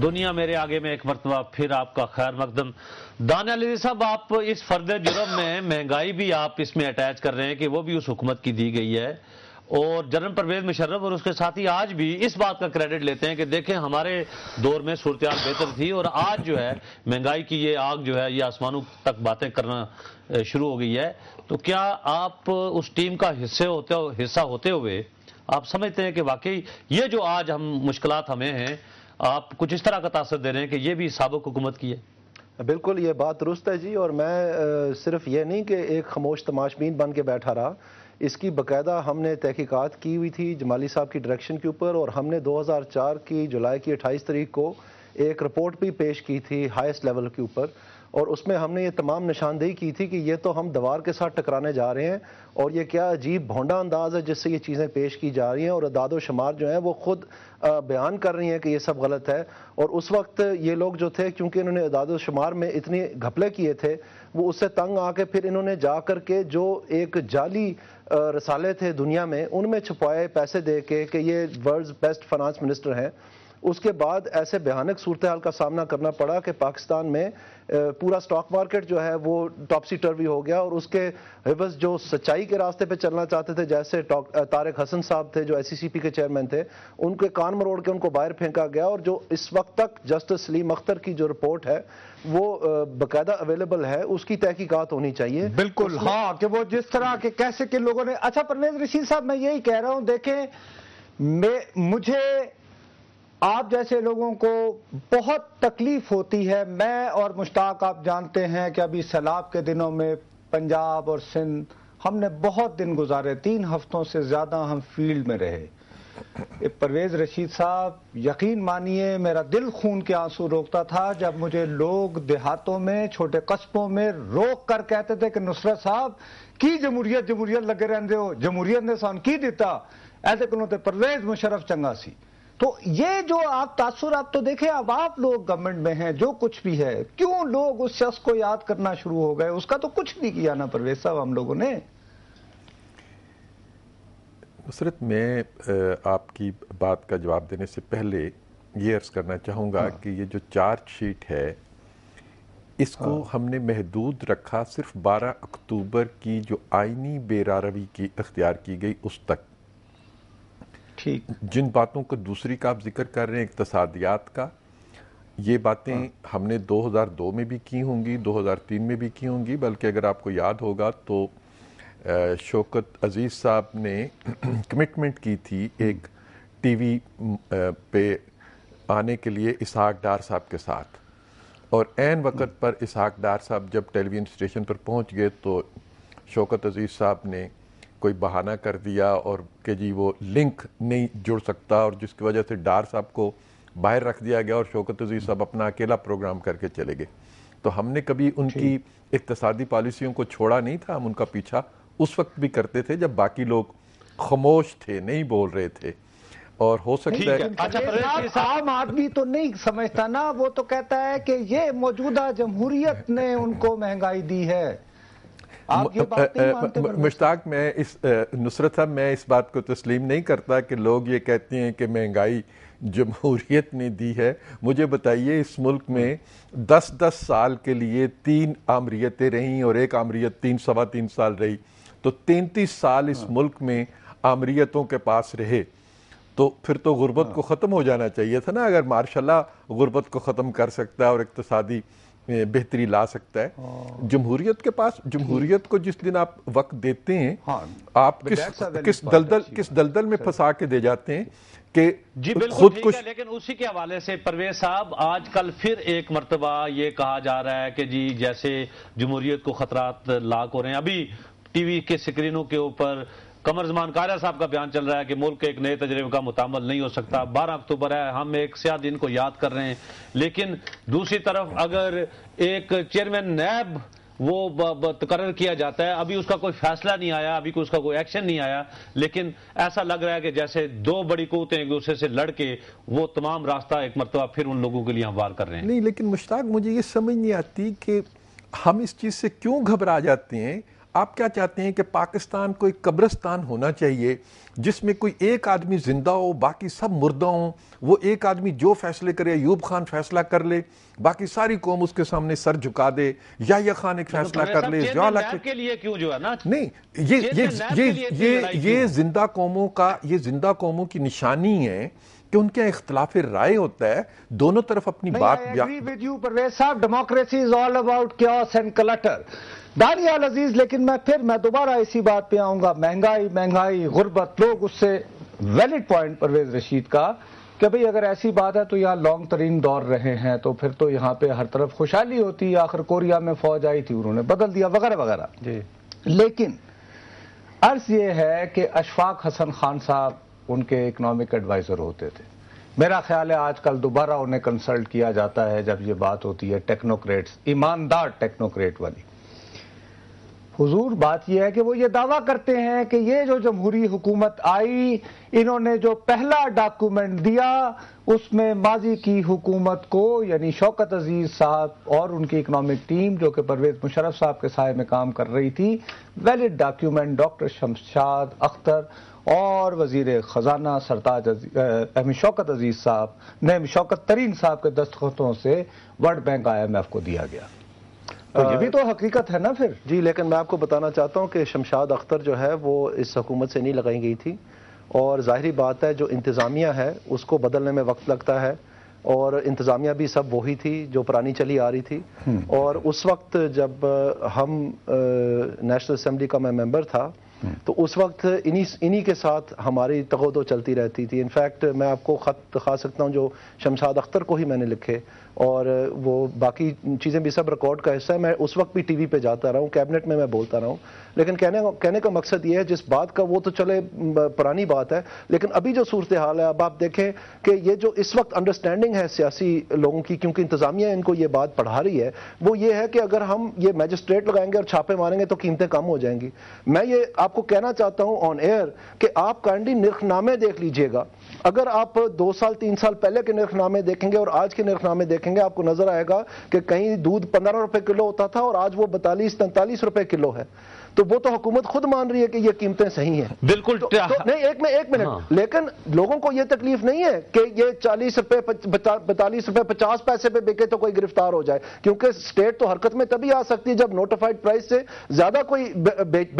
दुनिया मेरे आगे में एक मरतबा फिर आपका खैर मकदम दान अली साहब आप इस फर्द जुर्म में महंगाई भी आप इसमें अटैच कर रहे हैं कि वो भी उस हुकूमत की दी गई है और जनरल परवेज मुशर्रफ और उसके साथ ही आज भी इस बात का क्रेडिट लेते हैं कि देखें हमारे दौर में सूरत बेहतर थी और आज जो है महंगाई की ये आग जो है ये आसमानों तक बातें करना शुरू हो गई है तो क्या आप उस टीम का हिस्से होते हिस्सा होते हुए आप समझते हैं कि वाकई ये जो आज हम मुश्किल हमें हैं आप कुछ इस तरह का तासर दे रहे हैं कि ये भी सबक हुकूमत की है बिल्कुल ये बात दुरुस्त है जी और मैं सिर्फ ये नहीं कि एक खामोश तमाशबीन बन के बैठा रहा इसकी बाकायदा हमने तहकीकात की हुई थी जमाली साहब की डायरेक्शन के ऊपर और हमने 2004 की जुलाई की 28 तरीक को एक रिपोर्ट भी पेश की थी हाइस्ट लेवल के ऊपर और उसमें हमने ये तमाम निशानदेही की थी कि ये तो हम दवार के साथ टकराने जा रहे हैं और ये क्या अजीब भोंडा अंदाज है जिससे ये चीज़ें पेश की जा रही हैं और दादो शुमार जो हैं वो खुद बयान कर रही हैं कि ये सब गलत है और उस वक्त ये लोग जो थे क्योंकि इन्होंने दादो शुमार में इतनी घपले किए थे वो उससे तंग आके फिर इन्होंने जा कर के जो एक जाली रसाले थे दुनिया में उनमें छुपाए पैसे दे के कि ये वर्ल्ड बेस्ट फाइनेंस मिनिस्टर हैं उसके बाद ऐसे भयानक सूरत हाल का सामना करना पड़ा कि पाकिस्तान में पूरा स्टॉक मार्केट जो है वो टॉपसी टर्वी हो गया और उसके रिवर्स जो सच्चाई के रास्ते पे चलना चाहते थे जैसे तारिक हसन साहब थे जो एस के चेयरमैन थे उनके कान मरोड़ के उनको बाहर फेंका गया और जो इस वक्त तक जस्टिस सलीम अख्तर की जो रिपोर्ट है वो बाकायदा अवेलेबल है उसकी तहकीकत होनी चाहिए बिल्कुल हाँ कि वो जिस तरह के कैसे के लोगों ने अच्छा परवेज ऋषि साहब मैं यही कह रहा हूँ देखें मैं मुझे आप जैसे लोगों को बहुत तकलीफ होती है मैं और मुश्ताक आप जानते हैं कि अभी सैलाब के दिनों में पंजाब और सिंध हमने बहुत दिन गुजारे तीन हफ्तों से ज़्यादा हम फील्ड में रहे परवेज़ रशीद साहब यकीन मानिए मेरा दिल खून के आंसू रोकता था जब मुझे लोग देहातों में छोटे कस्बों में रोक कर कहते थे कि नुसरत साहब की जमूरियत जमूरियत लगे रहते हो जमूरियत ने सन की दिता ऐसे कलों तो परवेज़ मुशरफ चंगा सी तो ये जो आप तासुर आप तो देखे अब आप लोग गवर्नमेंट में हैं जो कुछ भी है क्यों लोग उस शख्स को याद करना शुरू हो गए उसका तो कुछ नहीं किया ना परवेज साहब हम लोगों ने नुसरत मैं आपकी बात का जवाब देने से पहले ये अर्ज़ करना चाहूँगा हाँ। कि ये जो चार्ज शीट है इसको हाँ। हमने महदूद रखा सिर्फ 12 अक्टूबर की जो आइनी बेरारवी की अख्तियार की गई उस तक ठीक जिन बातों का दूसरी का आप जिक्र कर रहे हैं इकतसादियात का ये बातें हाँ। हमने 2002 में भी की होंगी 2003 में भी की होंगी बल्कि अगर आपको याद होगा तो शौकत अजीज़ साहब ने कमिटमेंट की थी एक टीवी पे आने के लिए इसहाक डार साहब के साथ और एन वक़्त हाँ। पर इसहाक डार साहब जब टेलीविज़न स्टेशन पर पहुंच गए तो शौकत अजीज़ साहब ने कोई बहाना कर दिया और कि जी वो लिंक नहीं जुड़ सकता और जिसकी वजह से डार साहब को बाहर रख दिया गया और शौकत अजीज साहब अपना अकेला प्रोग्राम करके चले गए तो हमने कभी उनकी इकतसादी पॉलिसियों को छोड़ा नहीं था हम उनका पीछा उस वक्त भी करते थे जब बाकी लोग खामोश थे नहीं बोल रहे थे और हो सकता है अच्छा आम आदमी तो नहीं समझता ना वो तो कहता है कि ये मौजूदा जमहूरियत ने उनको महंगाई दी है मुश्ताक मैं इस नुसरत साहब मैं इस बात को तस्लीम नहीं करता कि लोग ये कहते हैं कि महंगाई जमहूरीत ने दी है मुझे बताइए इस मुल्क में दस दस साल के लिए तीन आमरीतें रहीं और एक आमरीत तीन सवा तीन साल रही तो तैंतीस साल इस हाँ। मुल्क में आमरीतों के पास रहे तो फिर तो गुर्बत को हाँ। ख़त्म हो जाना चाहिए था ना अगर मार्शाला गुर्बत को ख़त्म कर सकता है और इकतदी बेहतरी ला सकता है हाँ। जमहूरियत के पास जमहूरियत को जिस दिन आप वक्त देते हैं हाँ। आप किस किस दलदल किस दलदल में फंसा के दे जाते हैं कि जी बिल्कुल खुद कुछ लेकिन उसी के हवाले से परवेज साहब आज कल फिर एक मरतबा ये कहा जा रहा है कि जी जैसे जमहूरियत को खतरात लाक हो रहे हैं अभी टीवी के स्क्रीनों के ऊपर कमर जमान कारा साहब का बयान चल रहा है कि मुल्क एक नए तजर्बे का मुतामल नहीं हो सकता बारह अक्टूबर है हम एक सिया दिन को याद कर रहे हैं लेकिन दूसरी तरफ अगर एक चेयरमैन नैब वो तकर किया जाता है अभी उसका कोई फैसला नहीं आया अभी उसका कोई एक्शन नहीं आया लेकिन ऐसा लग रहा है कि जैसे दो बड़ी कोते एक दूसरे से लड़के वो तमाम रास्ता एक मरतबा फिर उन लोगों के लिए हम वार कर रहे हैं नहीं लेकिन मुश्ताक मुझे ये समझ नहीं आती कि हम इस चीज़ से क्यों घबरा जाते हैं आप क्या चाहते हैं कि पाकिस्तान को एक कब्रस्तान होना चाहिए जिसमें कोई एक आदमी ज़िंदा हो बाकी सब मुर्दा हो वो एक आदमी जो फैसले करे यूब खान फैसला कर ले बाकी सारी कौम उसके सामने सर झुका दे या खान एक तो फैसला कर ले के लिए क्यों जो है ना नहीं ये ये ये ये जिंदा कौमों का ये जिंदा कौमों की निशानी है कि उनके इख्तलाफ राय होता है दोनों तरफ अपनी बात with you Parvez sahab democracy is all about chaos and culture Daniyal Aziz लेकिन मैं फिर मैं दोबारा इसी बात पे आऊंगा महंगाई महंगाई गुर्बत लोग उससे वैलिड पॉइंट परवेज रशीद का कि भाई अगर ऐसी बात है तो यहाँ लॉन्ग तरीन दौर रहे हैं तो फिर तो यहाँ पे हर तरफ खुशहाली होती आखिर कोरिया में फौज आई थी उन्होंने बदल दिया वगैरह वगैरह जी लेकिन अर्ज ये है कि अशफाक हसन खान साहब उनके इकोनॉमिक एडवाइज़र होते थे मेरा ख्याल है आजकल दोबारा उन्हें कंसल्ट किया जाता है जब ये बात होती है टेक्नोक्रेट्स ईमानदार टेक्नोक्रेट वाली हुजूर बात यह है कि वो ये दावा करते हैं कि ये जो जमहूरी हुकूमत आई इन्होंने जो पहला डॉक्यूमेंट दिया उसमें माजी की हुकूमत को यानी शौकत अजीज साहब और उनकी इकोनॉमिक टीम जो कि परवेज मुशरफ साहब के साय में काम कर रही थी valid document doctor Shamshad Akhtar और वजीर ख़जाना सरताज अहमद शौकत अजीज़ साहब नहम शौकत तरीन साहब के दस्तखतों से World Bank I M F को दिया गया तो ये भी तो हकीकत है ना फिर जी लेकिन मैं आपको बताना चाहता हूँ कि शमशाद अख्तर जो है वो इस हकूमत से नहीं लगाई गई थी और ज़ाहरी बात है जो इंतज़ामिया है उसको बदलने में वक्त लगता है और इंतज़ामिया भी सब वही थी जो पुरानी चली आ रही थी हम्म। और उस वक्त जब हम नेशनल असम्बली का मैं मेंबर था तो उस वक्त इन्हीं इन्हीं के साथ हमारी तगोदो चलती रहती थी इनफैक्ट मैं आपको ख़त दिखा सकता हूँ जो शमशाद अख्तर को ही मैंने लिखे और वो बाकी चीज़ें भी सब रिकॉर्ड का हिस्सा है मैं उस वक्त भी टीवी पे जाता रहा हूँ कैबिनेट में मैं बोलता रहा हूँ लेकिन कहने कहने का मकसद ये है जिस बात का वो तो चले पुरानी बात है लेकिन अभी जो सूरत हाल है अब आप देखें कि ये जो इस वक्त अंडरस्टैंडिंग है सियासी लोगों की क्योंकि इंतज़ामिया इनको ये बात पढ़ा रही है वो ये है कि अगर हम ये मैजिस्ट्रेट लगाएंगे और छापे मारेंगे तो कीमतें कम हो जाएंगी मैं ये आप आपको कहना चाहता हूं ऑन एयर कि आप काइंडली निर्खनामे देख लीजिएगा अगर आप दो साल तीन साल पहले के निर्खनामे देखेंगे और आज के निर्खनामे देखेंगे आपको नजर आएगा कि कहीं दूध पंद्रह रुपए किलो होता था और आज वो बतालीस तैंतालीस रुपए किलो है तो वो तो हुकूमत खुद मान रही है कि ये कीमतें सही हैं बिल्कुल तो, तो, नहीं एक में एक मिनट हाँ। लेकिन लोगों को ये तकलीफ नहीं है कि ये चालीस रुपए पैतालीस रुपए पचास पैसे पे बिके तो कोई गिरफ्तार हो जाए क्योंकि स्टेट तो हरकत में तभी आ सकती है जब नोटिफाइड प्राइस से ज्यादा कोई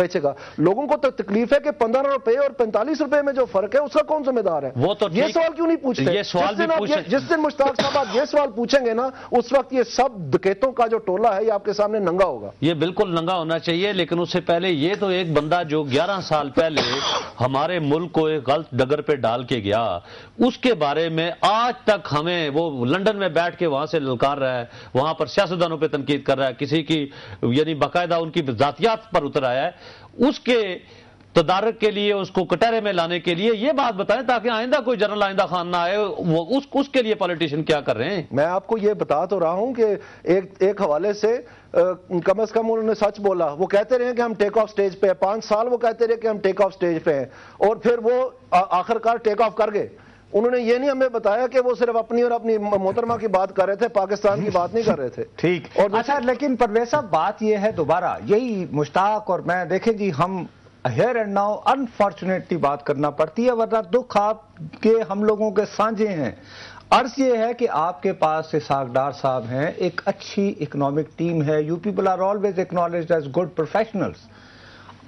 बेचेगा लोगों को तो तकलीफ है कि पंद्रह रुपए और पैंतालीस रुपए में जो फर्क है उसका कौन जिम्मेदार है वो तो ये सवाल क्यों नहीं पूछते सवाल जिस दिन जिस दिन मुश्ताक साहब आप ये सवाल पूछेंगे ना उस वक्त ये सब दकेतों का जो टोला है ये आपके सामने नंगा होगा ये बिल्कुल नंगा होना चाहिए लेकिन उससे पहले ये तो एक बंदा जो 11 साल पहले हमारे मुल्क को एक गलत डगर पे डाल के गया उसके बारे में आज तक हमें वो लंदन में बैठ के वहां से ललकार रहा है वहां पर सियासतदानों पे तनकीद कर रहा है किसी की यानी बाकायदा उनकी जातियात पर उतर आया है उसके तदारक के लिए उसको कटहरे में लाने के लिए ये बात बताएं ताकि आइंदा कोई जनरल आइंदा खान ना आए वो उस उसके लिए पॉलिटिशियन क्या कर रहे हैं मैं आपको ये बता तो रहा हूं कि एक एक हवाले से आ, कम अज कम उन्होंने सच बोला वो कहते रहे कि हम टेक ऑफ स्टेज पे हैं पांच साल वो कहते रहे कि हम टेक ऑफ स्टेज पे हैं और फिर वो आखिरकार टेक ऑफ कर गए उन्होंने ये नहीं हमें बताया कि वो सिर्फ अपनी और अपनी मोहतरमा की बात कर रहे थे पाकिस्तान की बात नहीं कर रहे थे ठीक और अच्छा लेकिन परवेज साहब बात यह है दोबारा यही मुश्ताक और मैं देखें जी हम हेयर एंड नाउ अनफॉर्चुनेटली बात करना पड़ती है वरना दुख आपके हम लोगों के साझे हैं अर्ज ये है कि आपके पास इसाक डार साहब हैं एक अच्छी इकोनॉमिक टीम है you people are always acknowledge as good professionals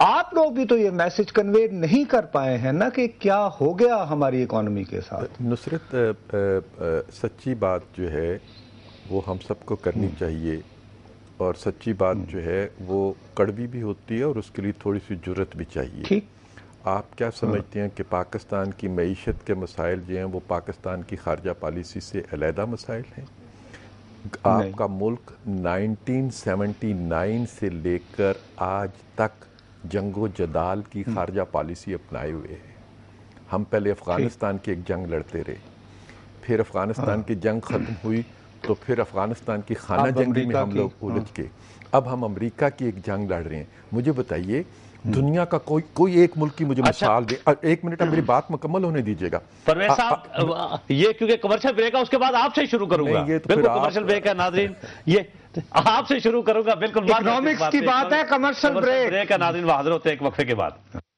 आप लोग भी तो ये मैसेज कन्वे नहीं कर पाए हैं ना कि क्या हो गया हमारी इकोनॉमी के साथ नुसरत सच्ची बात जो है वो हम सबको करनी हम्म। चाहिए और सच्ची बात हम्म। जो है वो कड़वी भी होती है और उसके लिए थोड़ी सी जरूरत भी चाहिए ठीक आप क्या हाँ। समझते हैं कि पाकिस्तान की मीशत के मसाइल जो हैं वो पाकिस्तान की खारजा पॉलिसी से अलहदा मसाइल हैं आपका मुल्क 1979 से लेकर आज तक जंगो जदाल की हम्म। खारजा पॉलिसी अपनाए हुए है हम पहले अफ़गानिस्तान की एक जंग लड़ते रहे फिर अफ़गानिस्तान हाँ। की जंग ख़त्म हुई तो फिर अफगानिस्तान की खाना जंग में हम लोग उलझ के हाँ। अब हम अमेरिका की एक जंग लड़ रहे हैं मुझे बताइए दुनिया का कोई कोई एक मुल्क की मुझे अच्छा, मिसाल दे एक मिनट मेरी बात मुकम्मल होने दीजिएगा ये क्योंकि कमर्शियल ब्रेक है उसके बाद आपसे ही शुरू करूंगा ये तो बिल्कुल कमर्शियल ब्रेक है नाजरीन ये आपसे शुरू करूंगा बिल्कुल इकोनॉमिक्स की बात है कमर्शियल ब्रेक है नाजरीन हाजिर होते हैं एक वक्त के बाद